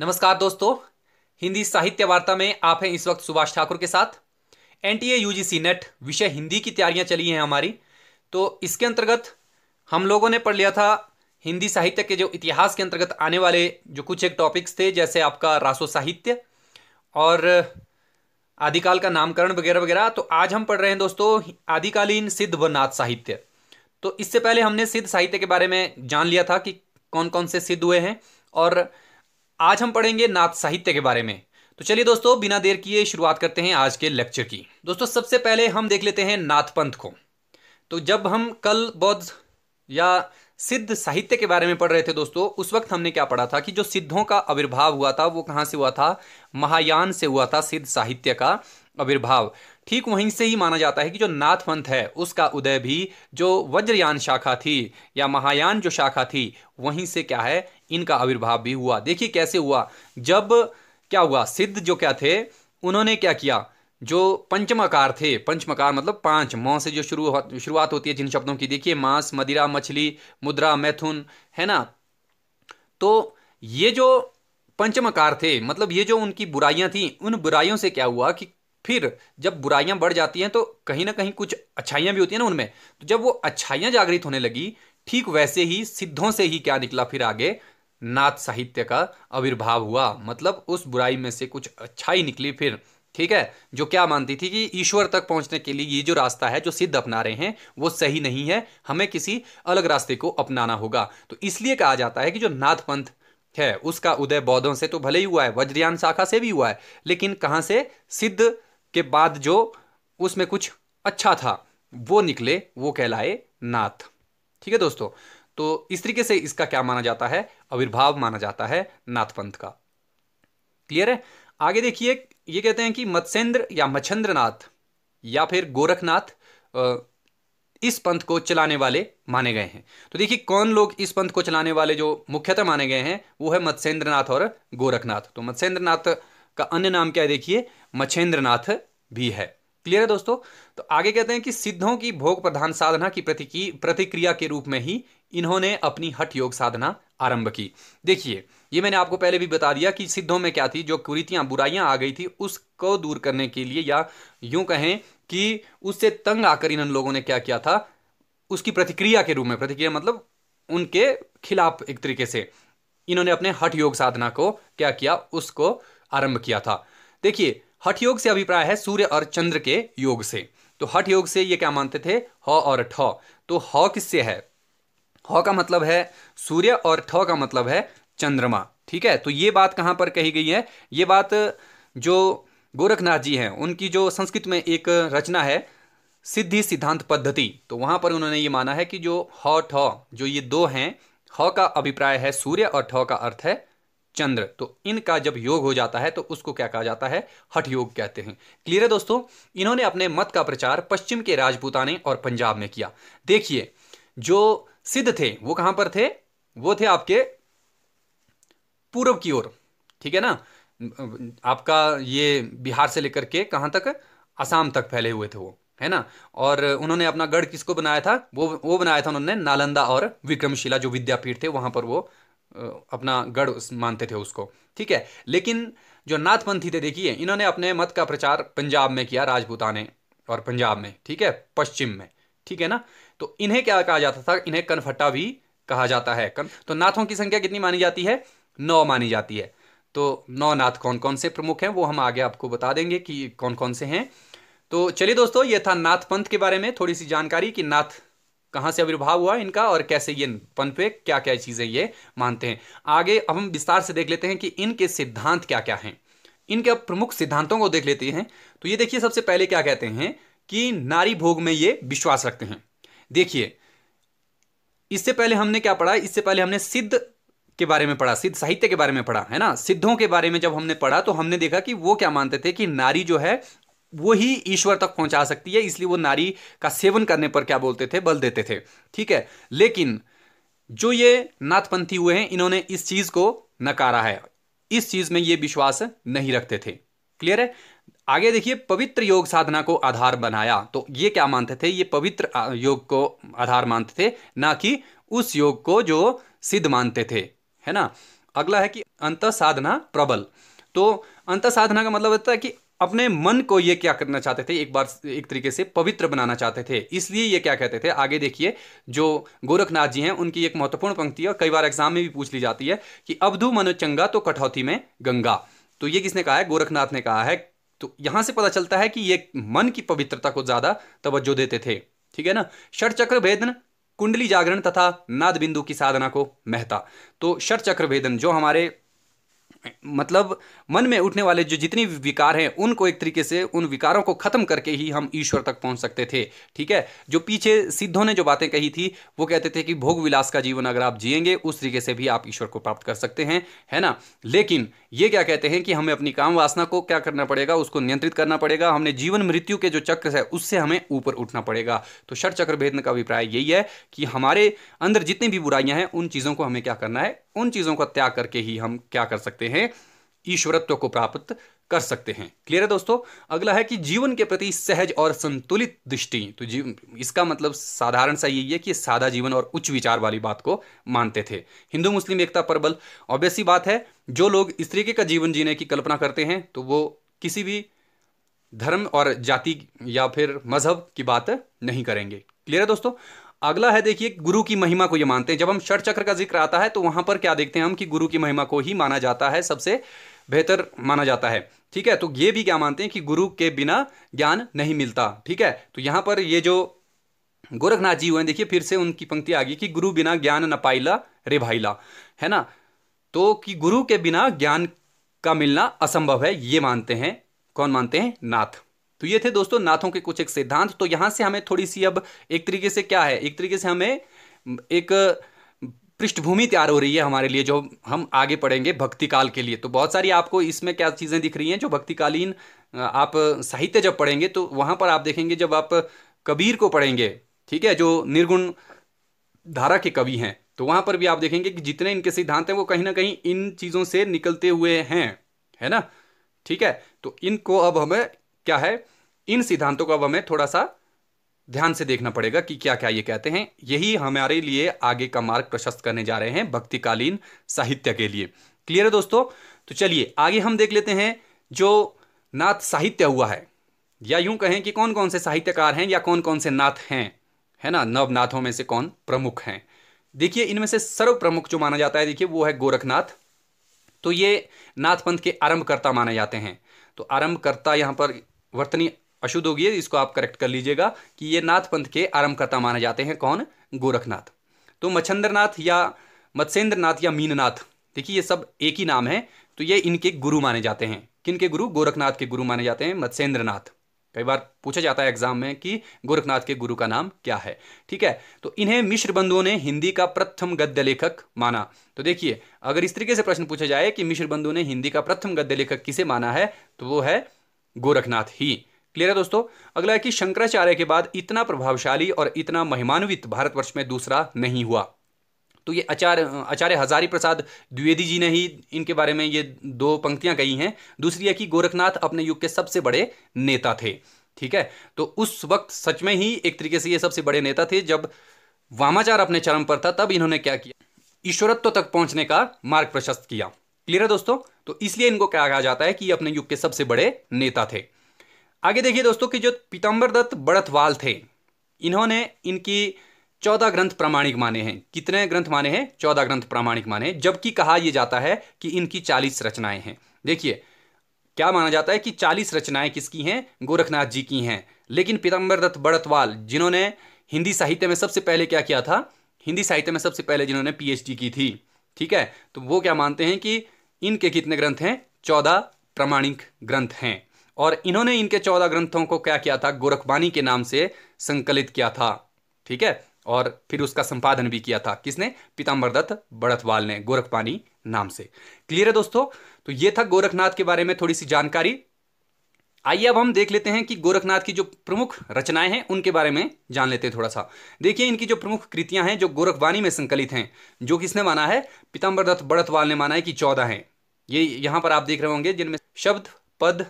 नमस्कार दोस्तों हिंदी साहित्य वार्ता में आप हैं इस वक्त सुभाष ठाकुर के साथ N T A U G C NET विषय हिंदी की तैयारियां चली हैं हमारी तो इसके अंतर्गत हम लोगों ने पढ़ लिया था हिंदी साहित्य के जो इतिहास के अंतर्गत आने वाले जो कुछ एक टॉपिक्स थे जैसे आपका रासो साहित्य और आदिकाल का नामकरण वगैरह वगैरह तो आज हम पढ़ रहे हैं दोस्तों आदिकालीन सिद्ध व नाथ साहित्य तो इससे पहले हमने सिद्ध साहित्य के बारे में जान लिया था कि कौन कौन से सिद्ध हुए हैं और आज हम पढ़ेंगे नाथ साहित्य के बारे में तो चलिए दोस्तों बिना देर किए शुरुआत करते हैं आज के लेक्चर की दोस्तों सबसे पहले हम देख लेते हैं नाथपंथ को तो जब हम कल बौद्ध या सिद्ध साहित्य के बारे में पढ़ रहे थे दोस्तों उस वक्त हमने क्या पढ़ा था कि जो सिद्धों का आविर्भाव हुआ था वो कहाँ से हुआ था महायान से हुआ था सिद्ध साहित्य का आविर्भाव ठीक वहीं से ही माना जाता है कि जो नाथ पंथ है उसका उदय भी जो वज्रयान शाखा थी या महायान जो शाखा थी वहीं से क्या है इनका आविर्भाव भी हुआ देखिए कैसे हुआ जब क्या हुआ सिद्ध जो क्या थे उन्होंने क्या किया जो पंचमकार थे पंचमकार मतलब पांच माँ से जो शुरू शुरुआत होती है जिन शब्दों की देखिए मांस मदिरा मछली मुद्रा मैथुन है ना तो ये जो पंचमकार थे मतलब ये जो उनकी बुराइयां थी उन बुराइयों से क्या हुआ कि फिर जब बुराइयां बढ़ जाती हैं तो कहीं ना कहीं कुछ अच्छाइयां भी होती हैं ना उनमें तो जब वो अच्छाइयां जागृत होने लगी ठीक वैसे ही सिद्धों से ही क्या निकला फिर आगे नाथ साहित्य का आविर्भाव हुआ मतलब उस बुराई में से कुछ अच्छाई निकली फिर ठीक है जो क्या मानती थी कि ईश्वर तक पहुंचने के लिए ये जो रास्ता है जो सिद्ध अपना रहे हैं वो सही नहीं है हमें किसी अलग रास्ते को अपनाना होगा तो इसलिए कहा जाता है कि जो नाथ पंथ है उसका उदय बौद्धों से तो भले ही हुआ है वज्रयान शाखा से भी हुआ है लेकिन कहाँ से सिद्ध के बाद जो उसमें कुछ अच्छा था वो निकले वो कहलाए नाथ ठीक है दोस्तों तो इस तरीके से इसका क्या माना जाता है आविर्भाव माना जाता है नाथपंथ का क्लियर है आगे देखिए ये कहते हैं कि मत्स्येंद्र या मच्छेंद्र नाथ या फिर गोरखनाथ इस पंथ को चलाने वाले माने गए हैं तो देखिए कौन लोग इस पंथ को चलाने वाले जो मुख्यतः माने गए हैं वो है मत्स्येंद्र नाथ और गोरखनाथ तो मत्स्येंद्र नाथ का अन्य नाम क्या है देखिए मच्छेंद्रनाथ भी है क्लियर है दोस्तों तो आगे कहते हैं कि सिद्धों की भोग प्रधान साधना की प्रतिक्रिया के रूप में ही इन्होंने अपनी हठ योग साधना आरंभ की देखिए ये मैंने आपको पहले भी बता दिया कि सिद्धों में क्या थी जो कुरीतियां बुराइयां आ गई थी उसको दूर करने के लिए या यूं कहें कि उससे तंग आकर इन लोगों ने क्या किया था उसकी प्रतिक्रिया के रूप में प्रतिक्रिया मतलब उनके खिलाफ एक तरीके से इन्होंने अपने हठ योग साधना को क्या किया उसको आरंभ किया था देखिए हठ योग से अभिप्राय है सूर्य और चंद्र के योग से तो हठ योग से ये क्या मानते थे ह और ठ तो ह किससे है ह का मतलब है सूर्य और ठ का मतलब है चंद्रमा ठीक है तो ये बात कहाँ पर कही गई है ये बात जो गोरखनाथ जी हैं उनकी जो संस्कृत में एक रचना है सिद्धि सिद्धांत पद्धति तो वहाँ पर उन्होंने ये माना है कि जो ह ठ जो ये दो हैं ह का अभिप्राय है सूर्य और ठ का अर्थ है चंद्र तो इनका जब योग हो जाता है तो उसको क्या कहा जाता है हठ योग कहते हैं क्लियर है दोस्तों इन्होंने अपने मत का प्रचार पश्चिम के राजपूताने और पंजाब में किया देखिए जो सिद्ध थे वो कहां पर थे वो थे आपके पूर्व की ओर ठीक है ना आपका ये बिहार से लेकर के कहां तक आसाम तक फैले हुए थे वो है ना और उन्होंने अपना गढ़ किसको बनाया था वो वो बनाया था उन्होंने नालंदा और विक्रमशिला जो विद्यापीठ थे वहां पर वो अपना गढ़ मानते थे उसको ठीक है लेकिन जो नाथपंथी थे देखिए इन्होंने अपने मत का प्रचार पंजाब में किया राजपूताने और पंजाब में ठीक है पश्चिम में ठीक है ना तो इन्हें क्या कहा जाता था इन्हें कनफट्टा भी कहा जाता है कन तो नाथों की संख्या कितनी मानी जाती है नौ मानी जाती है तो नौ नाथ कौन कौन से प्रमुख हैं वो हम आगे आपको बता देंगे कि कौन कौन से हैं तो चलिए दोस्तों ये था नाथ पंथ के बारे में थोड़ी सी जानकारी कि नाथ कहाँ से आविर्भाव हुआ इनका और कैसे ये पन पे क्या क्या चीज़ें ये मानते हैं आगे अब हम विस्तार से देख लेते हैं कि इनके सिद्धांत क्या क्या हैं इनके अब प्रमुख सिद्धांतों को देख लेते हैं तो ये देखिए सबसे पहले क्या कहते हैं कि नारी भोग में ये विश्वास रखते हैं देखिए इससे पहले हमने क्या पढ़ा इससे पहले हमने सिद्ध के बारे में पढ़ा सिद्ध साहित्य के बारे में पढ़ा है ना सिद्धों के बारे में जब हमने पढ़ा तो हमने देखा कि वो क्या मानते थे कि नारी जो है वो ही ईश्वर तक पहुंचा सकती है इसलिए वो नारी का सेवन करने पर क्या बोलते थे बल देते थे ठीक है लेकिन जो ये नाथपंथी हुए हैं इन्होंने इस चीज़ को नकारा है इस चीज़ में ये विश्वास नहीं रखते थे क्लियर है आगे देखिए पवित्र योग साधना को आधार बनाया तो ये क्या मानते थे ये पवित्र योग को आधार मानते थे ना कि उस योग को जो सिद्ध मानते थे है ना अगला है कि अंत साधना प्रबल तो अंत साधना का मतलब होता है कि अपने मन को ये क्या करना चाहते थे एक बार एक तरीके से पवित्र बनाना चाहते थे इसलिए ये क्या कहते थे आगे देखिए जो गोरखनाथ जी हैं उनकी एक महत्वपूर्ण पंक्ति है और कई बार एग्जाम में भी पूछ ली जाती है कि अबधु चंगा तो कठौती में गंगा तो ये किसने कहा है गोरखनाथ ने कहा है तो यहां से पता चलता है कि ये मन की पवित्रता को ज्यादा तवज्जो देते थे ठीक है ना चक्र भेदन कुंडली जागरण तथा नाद बिंदु की साधना को महता तो चक्र भेदन जो हमारे मतलब मन में उठने वाले जो जितनी भी विकार हैं उनको एक तरीके से उन विकारों को ख़त्म करके ही हम ईश्वर तक पहुंच सकते थे ठीक है जो पीछे सिद्धों ने जो बातें कही थी वो कहते थे कि भोग विलास का जीवन अगर आप जिएंगे उस तरीके से भी आप ईश्वर को प्राप्त कर सकते हैं है ना लेकिन ये क्या कहते हैं कि हमें अपनी काम वासना को क्या करना पड़ेगा उसको नियंत्रित करना पड़ेगा हमने जीवन मृत्यु के जो चक्र है उससे हमें ऊपर उठना पड़ेगा तो षट चक्र भेदन का अभिप्राय यही है कि हमारे अंदर जितनी भी बुराइयां हैं उन चीज़ों को हमें क्या करना है उन चीज़ों का त्याग करके ही हम क्या कर सकते हैं हैं ईश्वरत्व को प्राप्त कर सकते हैं क्लियर है दोस्तों अगला है कि जीवन के प्रति सहज और संतुलित दृष्टि तो जीवन इसका मतलब साधारण सा यही है कि सादा जीवन और उच्च विचार वाली बात को मानते थे हिंदू मुस्लिम एकता पर बल ऑब्वियसली बात है जो लोग इस तरीके का जीवन जीने की कल्पना करते हैं तो वो किसी भी धर्म और जाति या फिर मजहब की बात नहीं करेंगे क्लियर है दोस्तों अगला है देखिए गुरु की महिमा को ये मानते हैं जब हम षट चक्र का जिक्र आता है तो वहां पर क्या देखते हैं हम कि गुरु की महिमा को ही माना जाता है सबसे बेहतर माना जाता है ठीक है तो ये भी क्या मानते हैं कि गुरु के बिना ज्ञान नहीं मिलता ठीक है तो यहां पर ये जो गोरखनाथ जी हुए हैं देखिए फिर से उनकी पंक्ति आ गई कि गुरु बिना ज्ञान न पाइला रे भाईला है ना तो कि गुरु के बिना ज्ञान का मिलना असंभव है ये मानते हैं कौन मानते हैं नाथ तो ये थे दोस्तों नाथों के कुछ एक सिद्धांत तो यहाँ से हमें थोड़ी सी अब एक तरीके से क्या है एक तरीके से हमें एक पृष्ठभूमि तैयार हो रही है हमारे लिए जो हम आगे पढ़ेंगे भक्ति काल के लिए तो बहुत सारी आपको इसमें क्या चीज़ें दिख रही हैं जो भक्तिकालीन आप साहित्य जब पढ़ेंगे तो वहाँ पर आप देखेंगे जब आप कबीर को पढ़ेंगे ठीक है जो निर्गुण धारा के कवि हैं तो वहाँ पर भी आप देखेंगे कि जितने इनके सिद्धांत हैं वो कहीं ना कहीं इन चीज़ों से निकलते हुए हैं है ना ठीक है तो इनको अब हमें क्या है इन सिद्धांतों को अब हमें थोड़ा सा ध्यान से देखना पड़ेगा कि क्या क्या ये कहते हैं यही हमारे लिए आगे का मार्ग प्रशस्त करने जा रहे हैं भक्तिकालीन साहित्य के लिए क्लियर है दोस्तों तो चलिए आगे हम देख लेते हैं जो नाथ साहित्य हुआ है या यूं कहें कि कौन कौन से साहित्यकार हैं या कौन कौन से नाथ हैं है ना नवनाथों में से कौन प्रमुख हैं देखिए इनमें से सर्व प्रमुख जो माना जाता है देखिए वो है गोरखनाथ तो ये नाथ पंथ के आरंभकर्ता माने जाते हैं तो आरंभकर्ता यहाँ पर वर्तनी अशुद्ध होगी इसको आप करेक्ट कर लीजिएगा कि ये नाथ पंथ के आरंभकर्ता माने जाते हैं कौन गोरखनाथ तो मच्छंद्रनाथ या मत्स्येंद्रनाथ या मीननाथ देखिए ये सब एक ही नाम है तो ये इनके गुरु माने जाते हैं किन के गुरु गोरखनाथ के गुरु माने जाते हैं मत्स्येंद्रनाथ कई बार पूछा जाता है एग्जाम में कि गोरखनाथ के गुरु का नाम क्या है ठीक है तो इन्हें मिश्र बंधुओं ने हिंदी का प्रथम गद्य लेखक माना तो देखिए अगर इस तरीके से प्रश्न पूछा जाए कि मिश्र बंधु ने हिंदी का प्रथम गद्य लेखक किसे माना है तो वो है गोरखनाथ ही क्लियर है दोस्तों अगला है कि शंकराचार्य के बाद इतना प्रभावशाली और इतना महिमान्वित भारतवर्ष में दूसरा नहीं हुआ तो ये आचार्य आचार्य हजारी प्रसाद द्विवेदी जी ने ही इनके बारे में ये दो पंक्तियां कही हैं दूसरी है कि गोरखनाथ अपने युग के सबसे बड़े नेता थे ठीक है तो उस वक्त सच में ही एक तरीके से ये सबसे बड़े नेता थे जब वामाचार अपने चरम पर था तब इन्होंने क्या किया ईश्वरत्व तक पहुंचने का मार्ग प्रशस्त किया क्लियर है दोस्तों तो इसलिए इनको क्या कहा जाता है कि अपने युग के सबसे बड़े नेता थे आगे देखिए दोस्तों कि जो पीताम्बर दत्त बड़तवाल थे इन्होंने इनकी चौदह ग्रंथ प्रामाणिक माने हैं कितने ग्रंथ माने हैं चौदह ग्रंथ प्रामाणिक माने जबकि कहा यह जाता है कि इनकी चालीस रचनाएं हैं देखिए क्या माना जाता है कि चालीस रचनाएं किसकी हैं गोरखनाथ जी की हैं लेकिन पीताम्बर दत्त बड़तवाल जिन्होंने हिंदी साहित्य में सबसे पहले क्या किया था हिंदी साहित्य में सबसे पहले जिन्होंने पीएचडी की थी ठीक है तो वो क्या मानते हैं कि इनके कितने ग्रंथ हैं चौदह प्रमाणिक ग्रंथ हैं और इन्होंने इनके चौदह ग्रंथों को क्या किया था गोरखबानी के नाम से संकलित किया था ठीक है और फिर उसका संपादन भी किया था किसने पीताम्बर दत्त बड़तवाल ने गोरखबानी नाम से क्लियर है दोस्तों तो ये था गोरखनाथ के बारे में थोड़ी सी जानकारी आइए अब हम देख लेते हैं कि गोरखनाथ की जो प्रमुख रचनाएं हैं उनके बारे में जान लेते हैं थोड़ा सा देखिए इनकी जो प्रमुख कृतियां हैं जो गोरखवाणी में संकलित हैं जो किसने माना है पीताम्बर दत्त बड़तवाल ने माना है कि चौदह हैं ये यहाँ पर आप देख रहे होंगे जिनमें शब्द पद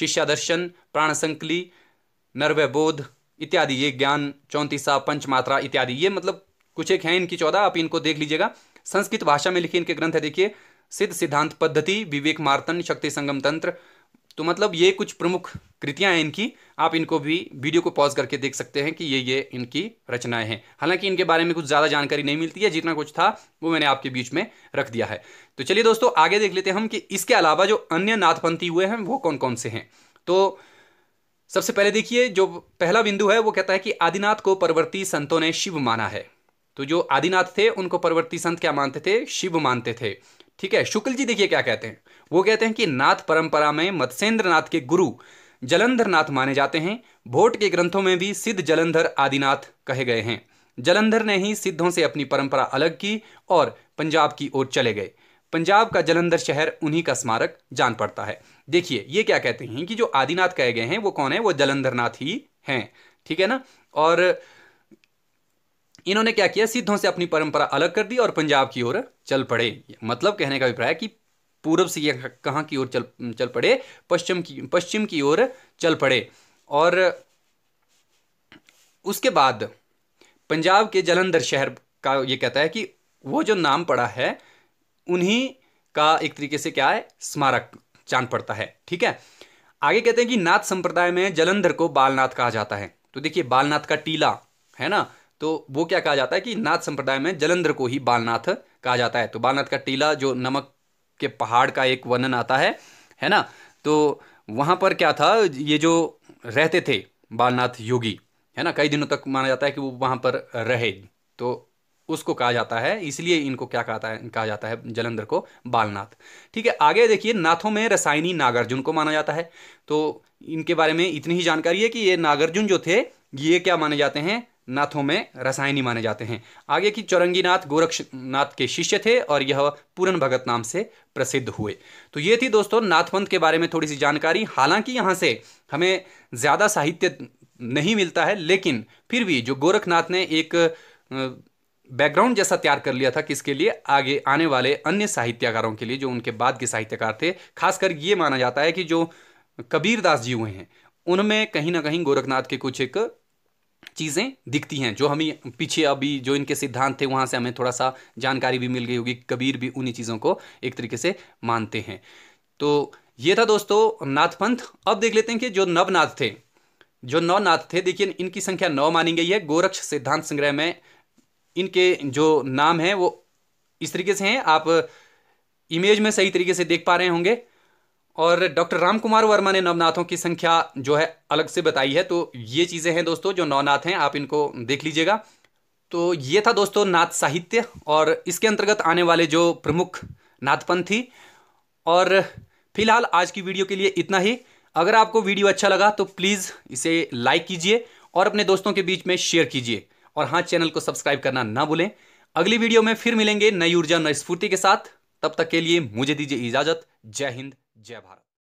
शिष्या दर्शन प्राण संकली नरवय बोध इत्यादि ये ज्ञान चौंतीसा पंचमात्रा इत्यादि ये मतलब कुछ एक हैं इनकी चौदह आप इनको देख लीजिएगा संस्कृत भाषा में लिखे इनके ग्रंथ है देखिए सिद्ध सिद्धांत पद्धति विवेक मार्तन शक्ति संगम तंत्र तो मतलब ये कुछ प्रमुख कृतियाँ हैं इनकी आप इनको भी वीडियो को पॉज करके देख सकते हैं कि ये ये इनकी रचनाएं हैं हालांकि इनके बारे में कुछ ज़्यादा जानकारी नहीं मिलती है जितना कुछ था वो मैंने आपके बीच में रख दिया है तो चलिए दोस्तों आगे देख लेते हैं हम कि इसके अलावा जो अन्य नाथपंथी हुए हैं वो कौन कौन से हैं तो सबसे पहले देखिए जो पहला बिंदु है वो कहता है कि आदिनाथ को परवर्ती संतों ने शिव माना है तो जो आदिनाथ थे उनको परवर्ती संत क्या मानते थे शिव मानते थे ठीक है शुक्ल जी देखिए क्या कहते हैं वो कहते हैं कि नाथ परंपरा में मत्स्येंद्र नाथ के गुरु जलंधर नाथ माने जाते हैं भोट के ग्रंथों में भी सिद्ध जलंधर आदिनाथ कहे गए हैं जलंधर ने ही सिद्धों से अपनी परंपरा अलग की और पंजाब की ओर चले गए पंजाब का जलंधर शहर उन्हीं का स्मारक जान पड़ता है देखिए ये क्या कहते हैं कि जो आदिनाथ कहे गए हैं वो कौन है वो जलंधर नाथ ही हैं ठीक है ना और इन्होंने क्या किया सिद्धों से अपनी परंपरा अलग कर दी और पंजाब की ओर चल पड़े मतलब कहने का अभिप्राय कि पूर्व से ये कहाँ की ओर चल चल पड़े पश्चिम की पश्चिम की ओर चल पड़े और उसके बाद पंजाब के जलंधर शहर का ये कहता है कि वो जो नाम पड़ा है उन्हीं का एक तरीके से क्या है स्मारक चांद पड़ता है ठीक है आगे कहते हैं कि नाथ संप्रदाय में जलंधर को बालनाथ कहा जाता है तो देखिए बालनाथ का टीला है ना तो वो क्या कहा जाता है कि नाथ संप्रदाय में जलंधर को ही बालनाथ कहा जाता है तो बालनाथ का टीला जो नमक के पहाड़ का एक वर्णन आता है है ना तो वहाँ पर क्या था ये जो रहते थे बालनाथ योगी है ना कई दिनों तक माना जाता है कि वो वहाँ पर रहे तो उसको कहा जाता है इसलिए इनको क्या कहता है कहा जाता है जलंधर को बालनाथ ठीक है आगे देखिए नाथों में रसायनी नागार्जुन को माना जाता है तो इनके बारे में इतनी ही जानकारी है कि ये नागार्जुन जो थे ये क्या माने जाते हैं नाथों में रसायनी माने जाते हैं आगे की चौरंगीनाथ गोरक्षनाथ के शिष्य थे और यह पूरन भगत नाम से प्रसिद्ध हुए तो ये थी दोस्तों नाथपंथ के बारे में थोड़ी सी जानकारी हालांकि यहाँ से हमें ज़्यादा साहित्य नहीं मिलता है लेकिन फिर भी जो गोरखनाथ ने एक बैकग्राउंड जैसा तैयार कर लिया था किसके लिए आगे आने वाले अन्य साहित्यकारों के लिए जो उनके बाद के साहित्यकार थे खासकर ये माना जाता है कि जो कबीरदास जी हुए हैं उनमें कहीं ना कहीं गोरखनाथ के कुछ एक चीज़ें दिखती हैं जो हमें पीछे अभी जो इनके सिद्धांत थे वहाँ से हमें थोड़ा सा जानकारी भी मिल गई होगी कबीर भी उन्हीं चीज़ों को एक तरीके से मानते हैं तो ये था दोस्तों नाथपंथ अब देख लेते हैं कि जो नवनाथ थे जो नौ नाथ थे देखिए इनकी संख्या नौ मानी गई है गोरक्ष सिद्धांत संग्रह में इनके जो नाम हैं वो इस तरीके से हैं आप इमेज में सही तरीके से देख पा रहे होंगे और डॉक्टर राम कुमार वर्मा ने नवनाथों की संख्या जो है अलग से बताई है तो ये चीज़ें हैं दोस्तों जो नवनाथ हैं आप इनको देख लीजिएगा तो ये था दोस्तों नाथ साहित्य और इसके अंतर्गत आने वाले जो प्रमुख नाथपंथी और फिलहाल आज की वीडियो के लिए इतना ही अगर आपको वीडियो अच्छा लगा तो प्लीज़ इसे लाइक कीजिए और अपने दोस्तों के बीच में शेयर कीजिए और हाँ चैनल को सब्सक्राइब करना ना भूलें अगली वीडियो में फिर मिलेंगे नई ऊर्जा नई स्फूर्ति के साथ तब तक के लिए मुझे दीजिए इजाज़त जय हिंद जय भारत